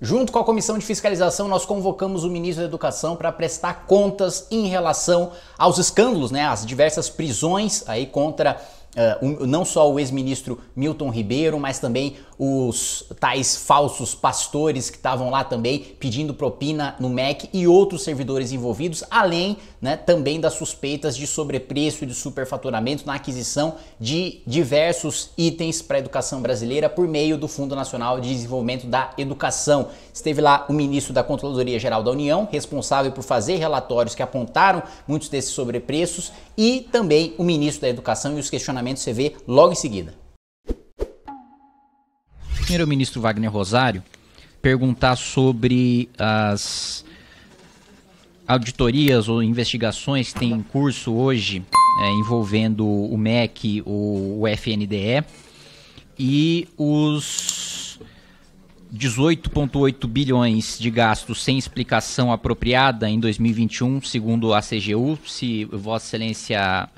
Junto com a comissão de fiscalização, nós convocamos o ministro da Educação para prestar contas em relação aos escândalos, né, As diversas prisões aí contra Uh, um, não só o ex-ministro Milton Ribeiro, mas também os tais falsos pastores que estavam lá também pedindo propina no MEC e outros servidores envolvidos, além né, também das suspeitas de sobrepreço e de superfaturamento na aquisição de diversos itens para a educação brasileira por meio do Fundo Nacional de Desenvolvimento da Educação. Esteve lá o ministro da Controladoria Geral da União, responsável por fazer relatórios que apontaram muitos desses sobrepreços, e também o ministro da Educação e os questionamentos você vê logo em seguida. Primeiro-ministro Wagner Rosário perguntar sobre as auditorias ou investigações que têm em curso hoje é, envolvendo o MEC, o, o FNDE e os 18,8 bilhões de gastos sem explicação apropriada em 2021, segundo a CGU. Se Vossa Excelência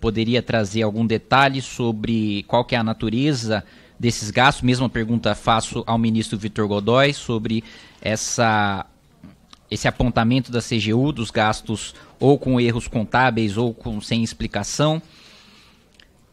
poderia trazer algum detalhe sobre qual que é a natureza desses gastos? Mesma pergunta faço ao ministro Vitor Godoy sobre essa esse apontamento da CGU dos gastos ou com erros contábeis ou com sem explicação.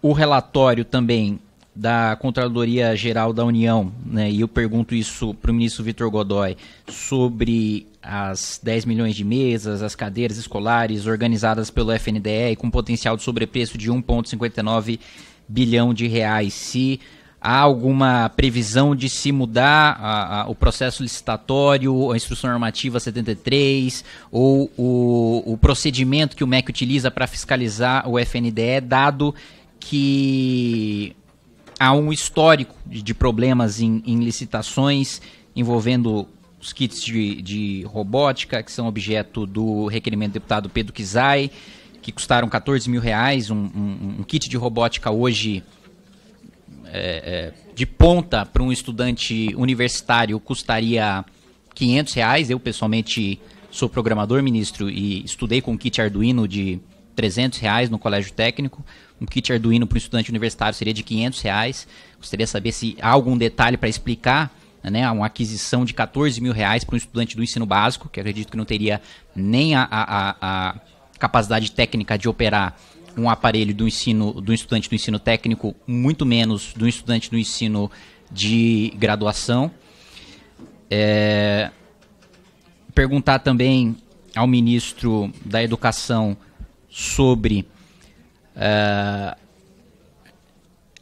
O relatório também da Controladoria Geral da União, né, e eu pergunto isso para o ministro Vitor Godoy, sobre as 10 milhões de mesas, as cadeiras escolares organizadas pelo FNDE com potencial de sobrepreço de 1,59 bilhão de reais. Se há alguma previsão de se mudar a, a, o processo licitatório, a instrução normativa 73, ou o, o procedimento que o MEC utiliza para fiscalizar o FNDE, dado que há um histórico de, problemas em, em licitações envolvendo os kits de, de, robótica, que são objeto do requerimento do deputado Pedro Kizai, que custaram 14 mil reais. Um, um, um kit de robótica hoje é, é, de ponta para um estudante universitário custaria 500 reais. Eu, pessoalmente, sou programador, ministro, e estudei com kit Arduino de 300 reais no colégio técnico, um kit Arduino para um estudante universitário seria de 500 reais. Gostaria de saber se há algum detalhe para explicar né, uma aquisição de 14 mil reais para um estudante do ensino básico, que acredito que não teria nem a, a, a capacidade técnica de operar um aparelho do ensino do estudante do ensino técnico, muito menos do estudante do ensino de graduação. É... Perguntar também ao ministro da Educação sobre uh,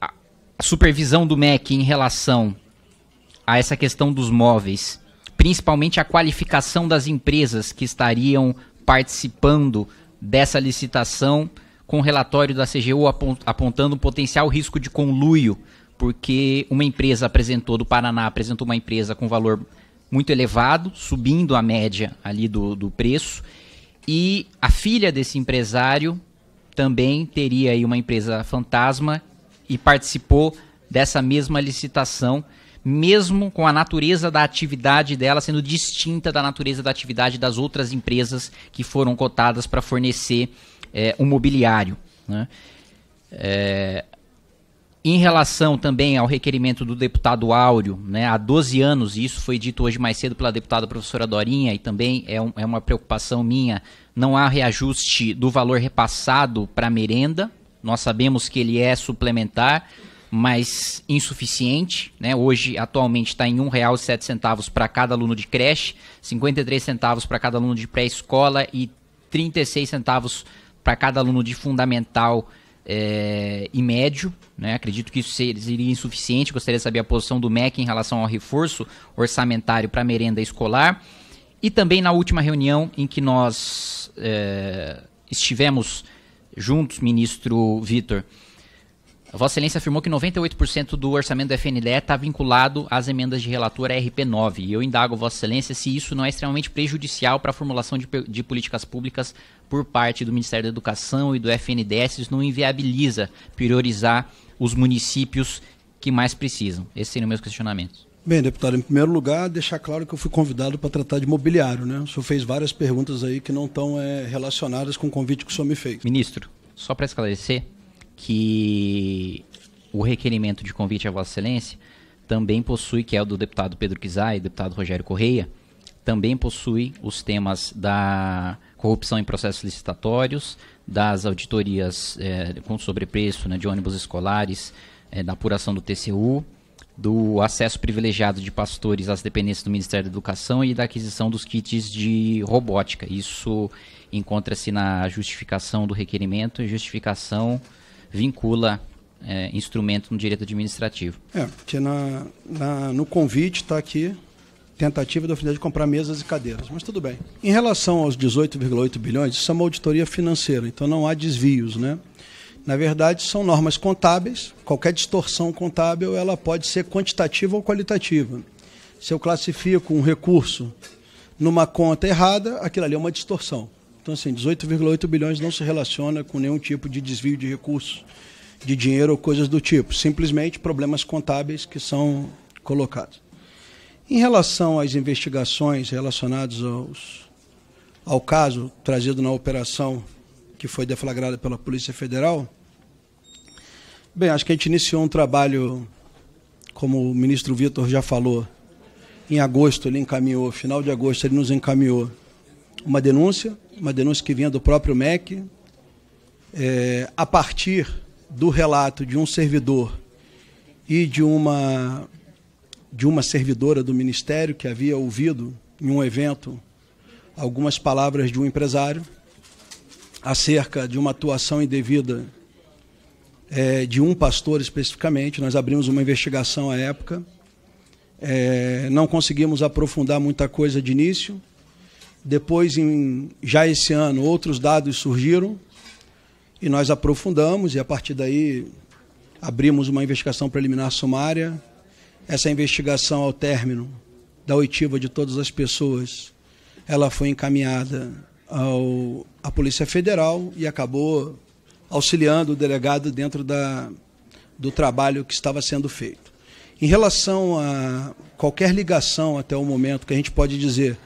a supervisão do MEC em relação a essa questão dos móveis, principalmente a qualificação das empresas que estariam participando dessa licitação, com relatório da CGU apontando um potencial risco de conluio, porque uma empresa apresentou do Paraná apresentou uma empresa com valor muito elevado, subindo a média ali do, do preço, e a filha desse empresário também teria aí uma empresa fantasma e participou dessa mesma licitação, mesmo com a natureza da atividade dela sendo distinta da natureza da atividade das outras empresas que foram cotadas para fornecer é, eh, um mobiliário. Né? É, em relação também ao requerimento do deputado Áureo, né, há 12 anos, e isso foi dito hoje mais cedo pela deputada professora Dorinha, e também é, um, é uma preocupação minha, não há reajuste do valor repassado para a merenda. Nós sabemos que ele é suplementar, mas insuficiente. Né? Hoje, atualmente, está em R$ 1,07 para cada aluno de creche, R$ centavos para cada aluno de pré-escola e R$ centavos para cada aluno de fundamental é, e médio. Né? Acredito que isso seria insuficiente. Gostaria de saber a posição do MEC em relação ao reforço orçamentário para a merenda escolar. E também na última reunião em que nós é, estivemos juntos, ministro Vitor, Vossa Excelência afirmou que 98% do orçamento do FNDE está vinculado às emendas de relator RP9. E eu indago, Vossa Excelência, se isso não é extremamente prejudicial para a formulação de, de, políticas públicas por parte do Ministério da Educação e do FNDE, se isso não inviabiliza priorizar os municípios que mais precisam. Esses seriam meus questionamentos. Bem, deputado, em primeiro lugar, deixar claro que eu fui convidado para tratar de mobiliário, né? O senhor fez várias perguntas aí que não estão é, eh, relacionadas com o convite que o senhor me fez. Ministro, só para esclarecer, que o requerimento de convite à Vossa Excelência também possui, que é o do deputado Pedro Quizai e deputado Rogério Correia, também possui os temas da corrupção em processos licitatórios, das auditorias é, com sobrepreço né, de ônibus escolares, é, eh, da apuração do TCU, do acesso privilegiado de pastores às dependências do Ministério da Educação e da aquisição dos kits de robótica. Isso encontra-se na justificação do requerimento e justificação vincula é, instrumento no direito administrativo. É, porque na, na no convite está aqui tentativa da Alfinete de comprar mesas e cadeiras, mas tudo bem. Em relação aos 18,8 bilhões, isso é uma auditoria financeira, então não há desvios, né? Na verdade, são normas contábeis. Qualquer distorção contábil, ela pode ser quantitativa ou qualitativa. Se eu classifico um recurso numa conta errada, aquilo ali é uma distorção. Então, assim, 18,8 bilhões não se relaciona com nenhum tipo de desvio de recursos, de dinheiro ou coisas do tipo. Simplesmente problemas contábeis que são colocados. Em relação às investigações relacionadas aos, ao caso trazido na operação que foi deflagrada pela Polícia Federal, bem, acho que a gente iniciou um trabalho, como o ministro Vitor já falou, em agosto ele encaminhou, final de agosto ele nos encaminhou uma denúncia, uma denúncia que vinha do próprio MEC, é, a partir do relato de um servidor e de uma, de uma servidora do Ministério que havia ouvido em um evento algumas palavras de um empresário acerca de uma atuação indevida é, de um pastor especificamente. Nós abrimos uma investigação à época. É, não conseguimos aprofundar muita coisa de início, depois, em, já esse ano, outros dados surgiram e nós aprofundamos e a partir daí abrimos uma investigação preliminar sumária. Essa investigação ao término da oitiva de todas as pessoas, ela foi encaminhada ao, à Polícia Federal e acabou auxiliando o delegado dentro da, do trabalho que estava sendo feito. Em relação a qualquer ligação até o momento que a gente pode dizer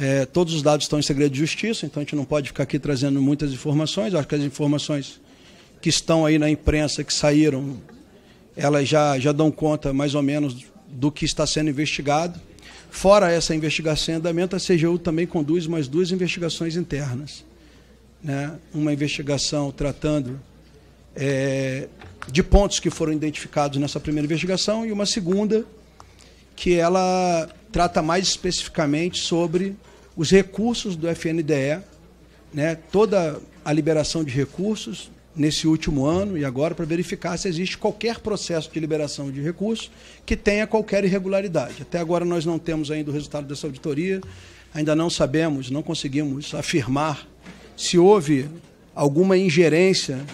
é, todos os dados estão em segredo de justiça, então a gente não pode ficar aqui trazendo muitas informações. acho que as informações que estão aí na imprensa, que saíram, elas já, já dão conta mais ou menos do que está sendo investigado. Fora essa investigação em andamento, a CGU também conduz mais duas investigações internas. Né? Uma investigação tratando é, de pontos que foram identificados nessa primeira investigação e uma segunda que ela trata mais especificamente sobre os recursos do FNDE, né, toda a liberação de recursos nesse último ano e agora para verificar se existe qualquer processo de liberação de recursos que tenha qualquer irregularidade. Até agora nós não temos ainda o resultado dessa auditoria, ainda não sabemos, não conseguimos afirmar se houve alguma ingerência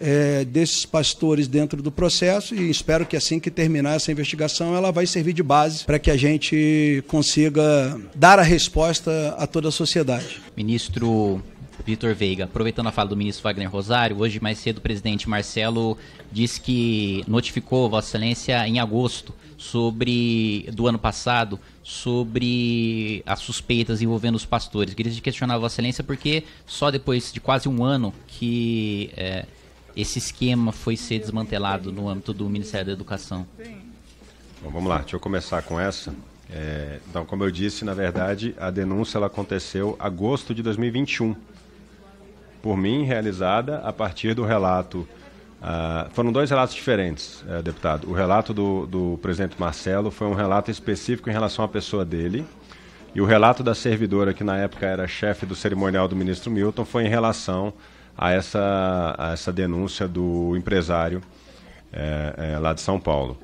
é, desses pastores dentro do processo e espero que assim que terminar essa investigação ela vai servir de base para que a gente consiga dar a resposta a toda a sociedade. Ministro Vitor Veiga, aproveitando a fala do ministro Wagner Rosário, hoje mais cedo o presidente Marcelo disse que notificou Vossa Excelência em agosto sobre do ano passado sobre as suspeitas envolvendo os pastores. Queria questionar Vossa Excelência porque só depois de quase um ano que é, esse esquema foi ser desmantelado no âmbito do Ministério da Educação? Bom, vamos lá, deixa eu começar com essa. É, então, como eu disse, na verdade, a denúncia ela aconteceu em agosto de 2021. Por mim, realizada a partir do relato. Ah, foram dois relatos diferentes, é, deputado. O relato do, do presidente Marcelo foi um relato específico em relação à pessoa dele. E o relato da servidora, que na época era chefe do cerimonial do ministro Milton, foi em relação a essa, a essa denúncia do empresário é, é, lá de São Paulo.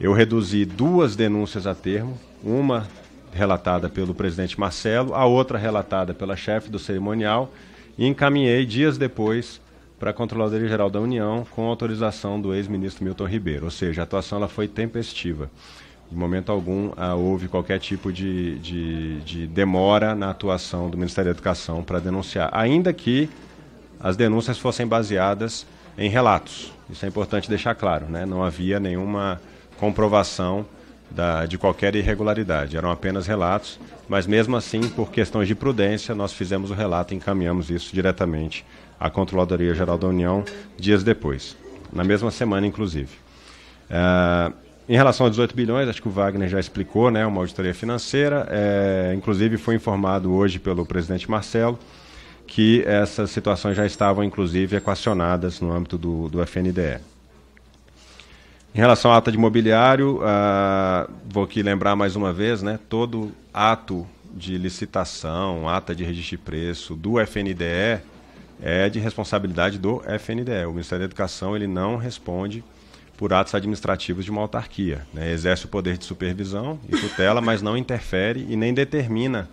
Eu reduzi duas denúncias a termo, uma relatada pelo presidente Marcelo, a outra relatada pela chefe do cerimonial, e encaminhei dias depois para a Controladoria Geral da União com autorização do ex-ministro Milton Ribeiro. Ou seja, a atuação ela foi tempestiva. Em momento algum ah, houve qualquer tipo de, de, de demora na atuação do Ministério da Educação para denunciar, ainda que as denúncias fossem baseadas em relatos. Isso é importante deixar claro, né? Não havia nenhuma comprovação da, de qualquer irregularidade, eram apenas relatos, mas mesmo assim, por questões de prudência, nós fizemos o relato e encaminhamos isso diretamente à Controladoria Geral da União dias depois, na mesma semana, inclusive. É, em relação aos 18 bilhões, acho que o Wagner já explicou, né? Uma auditoria financeira, é, inclusive foi informado hoje pelo presidente Marcelo que essas situações já estavam, inclusive, equacionadas no âmbito do, do FNDE. Em relação à ata de mobiliário, ah, vou aqui lembrar mais uma vez, né, todo ato de licitação, ata de registro de preço do FNDE é de responsabilidade do FNDE. O Ministério da Educação ele não responde por atos administrativos de uma autarquia. Né? Exerce o poder de supervisão e tutela, mas não interfere e nem determina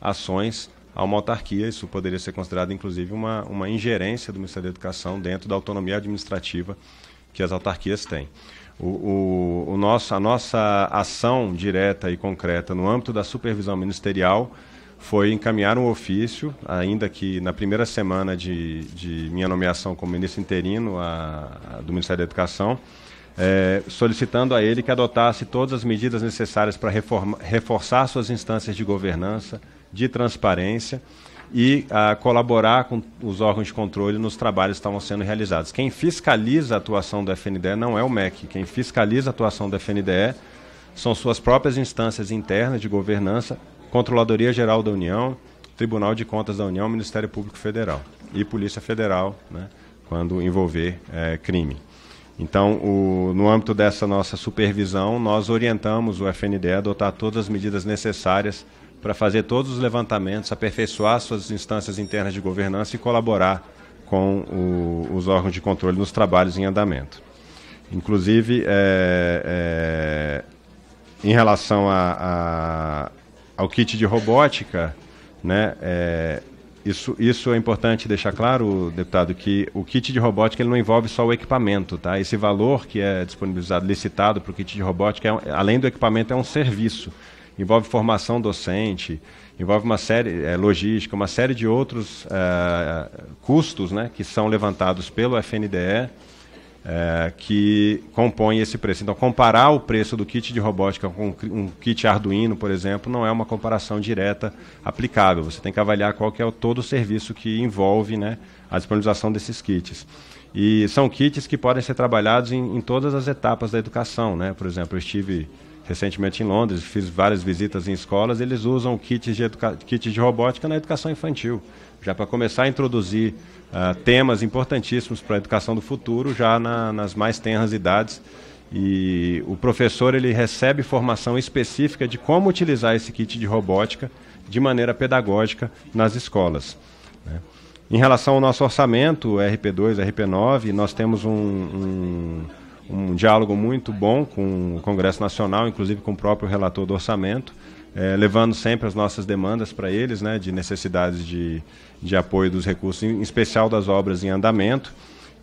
ações a uma autarquia. Isso poderia ser considerado, inclusive, uma, uma ingerência do Ministério da Educação dentro da autonomia administrativa que as autarquias têm. O, o, o nosso, a nossa ação direta e concreta no âmbito da supervisão ministerial foi encaminhar um ofício, ainda que na primeira semana de, de minha nomeação como ministro interino a, a, do Ministério da Educação, é, solicitando a ele que adotasse todas as medidas necessárias para reforma, reforçar suas instâncias de governança, de transparência e a, ah, colaborar com os órgãos de controle nos trabalhos que estavam sendo realizados. Quem fiscaliza a atuação do FNDE não é o MEC, quem fiscaliza a atuação do FNDE são suas próprias instâncias internas de governança, Controladoria Geral da União, Tribunal de Contas da União, Ministério Público Federal e Polícia Federal, né, quando envolver é, crime. Então, o, no âmbito dessa nossa supervisão, nós orientamos o FNDE a adotar todas as medidas necessárias para fazer todos os levantamentos, aperfeiçoar suas instâncias internas de governança e colaborar com o, os órgãos de controle nos trabalhos em andamento. Inclusive, é, é, em relação a, a, ao kit de robótica, né, é, isso, isso é importante deixar claro, deputado, que o kit de robótica ele não envolve só o equipamento. Tá? Esse valor que é disponibilizado, licitado para o kit de robótica, é, além do equipamento, é um serviço envolve formação docente, envolve uma série é, logística, uma série de outros é, custos, né, que são levantados pelo FNDE. É, eh, que compõem esse preço. Então, comparar o preço do kit de robótica com um kit Arduino, por exemplo, não é uma comparação direta aplicável. Você tem que avaliar qual que é o, todo o serviço que envolve né, a disponibilização desses kits. E são kits que podem ser trabalhados em, em todas as etapas da educação. Né? Por exemplo, eu estive recentemente em Londres, fiz várias visitas em escolas, eles usam kits de, educa... kits de robótica na educação infantil, já para começar a introduzir uh, temas importantíssimos para a educação do futuro, já na, nas mais tenras idades. E o professor ele recebe formação específica de como utilizar esse kit de robótica de maneira pedagógica nas escolas. Né? Em relação ao nosso orçamento, RP2, RP9, nós temos um, um um diálogo muito bom com o Congresso Nacional, inclusive com o próprio relator do orçamento, eh, levando sempre as nossas demandas para eles, né, de necessidades de, de apoio dos recursos, em, em especial das obras em andamento.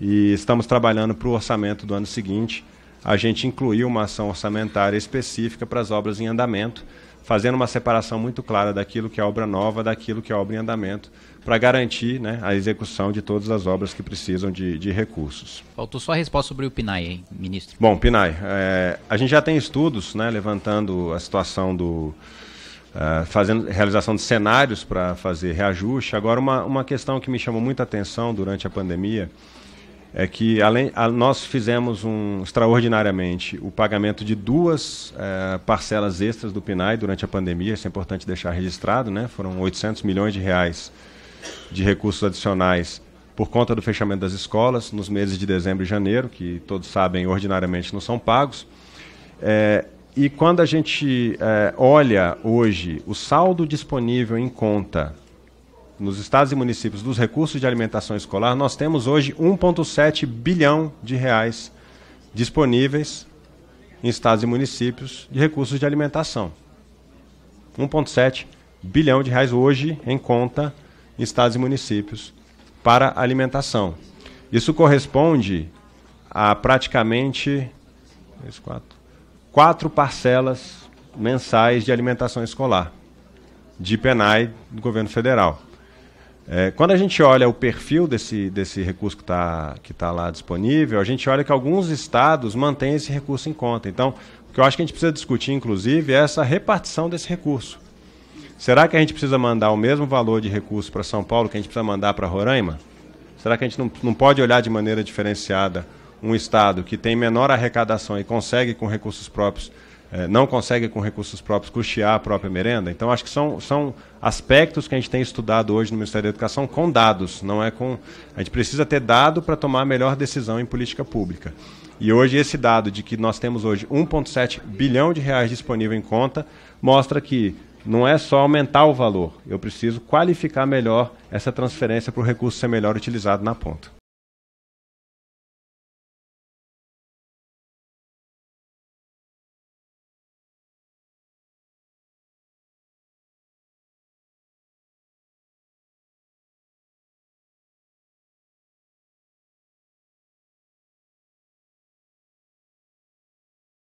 E estamos trabalhando para o orçamento do ano seguinte. A gente incluiu uma ação orçamentária específica para as obras em andamento, fazendo uma separação muito clara daquilo que é obra nova, daquilo que é obra em andamento, para garantir né, a execução de todas as obras que precisam de, de, recursos. Faltou só a resposta sobre o PNAE, hein, ministro? Bom, PNAE, eh, é, a gente já tem estudos né, levantando a situação do. Uh, fazendo realização de cenários para fazer reajuste. Agora, uma, uma questão que me chamou muita atenção durante a pandemia é que além, a, nós fizemos um, extraordinariamente o pagamento de duas é, parcelas extras do PNAE durante a pandemia, isso é importante deixar registrado, né? foram 800 milhões de reais de recursos adicionais por conta do fechamento das escolas nos meses de dezembro e janeiro, que todos sabem, ordinariamente não são pagos. É, e quando a gente é, olha hoje o saldo disponível em conta nos estados e municípios dos recursos de alimentação escolar, nós temos hoje 1,7 bilhão de reais disponíveis em estados e municípios de recursos de alimentação. 1,7 bilhão de reais hoje em conta em estados e municípios para alimentação. Isso corresponde a praticamente quatro, quatro parcelas mensais de alimentação escolar de PENAI do governo federal. É, quando a gente olha o perfil desse, desse recurso que está que tá lá disponível, a gente olha que alguns estados mantêm esse recurso em conta. Então, o que eu acho que a gente precisa discutir, inclusive, é essa repartição desse recurso. Será que a gente precisa mandar o mesmo valor de recurso para São Paulo que a gente precisa mandar para Roraima? Será que a gente não, não pode olhar de maneira diferenciada um estado que tem menor arrecadação e consegue, com recursos próprios, é, não consegue com recursos próprios custear a própria merenda. Então, acho que são, são aspectos que a gente tem estudado hoje no Ministério da Educação com dados, não é com. A gente precisa ter dado para tomar a melhor decisão em política pública. E hoje esse dado de que nós temos hoje 1,7 bilhão de reais disponível em conta mostra que não é só aumentar o valor, eu preciso qualificar melhor essa transferência para o recurso ser melhor utilizado na ponta.